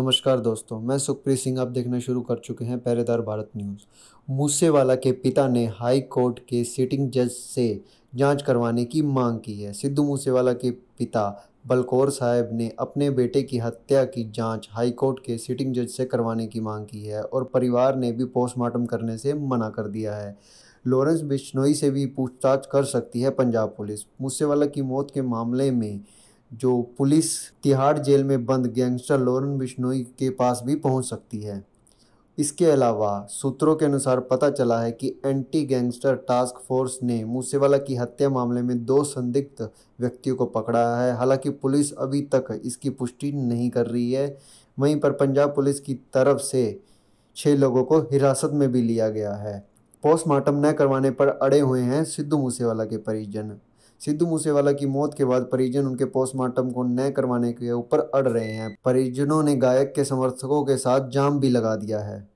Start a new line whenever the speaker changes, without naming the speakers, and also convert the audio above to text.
नमस्कार दोस्तों मैं सुखप्रीत सिंह आप देखना शुरू कर चुके हैं पहरेदार भारत न्यूज़ मूसेवाला के पिता ने हाई कोर्ट के सिटिंग जज से जांच करवाने की मांग की है सिद्धू मूसेवाला के पिता बलकौर साहब ने अपने बेटे की हत्या की जांच हाई कोर्ट के सिटिंग जज से करवाने की मांग की है और परिवार ने भी पोस्टमार्टम करने से मना कर दिया है लॉरेंस बिश्नोई से भी पूछताछ कर सकती है पंजाब पुलिस मूसेवाला की मौत के मामले में जो पुलिस तिहाड़ जेल में बंद गैंगस्टर लोरन बिश्नोई के पास भी पहुंच सकती है इसके अलावा सूत्रों के अनुसार पता चला है कि एंटी गैंगस्टर टास्क फोर्स ने मूसेवाला की हत्या मामले में दो संदिग्ध व्यक्तियों को पकड़ा है हालांकि पुलिस अभी तक इसकी पुष्टि नहीं कर रही है वहीं पर पंजाब पुलिस की तरफ से छः लोगों को हिरासत में भी लिया गया है पोस्टमार्टम न करवाने पर अड़े हुए हैं सिद्धू मूसेवाला के परिजन सिद्धू मूसेवाला की मौत के बाद परिजन उनके पोस्टमार्टम को न करवाने के ऊपर अड़ रहे हैं परिजनों ने गायक के समर्थकों के साथ जाम भी लगा दिया है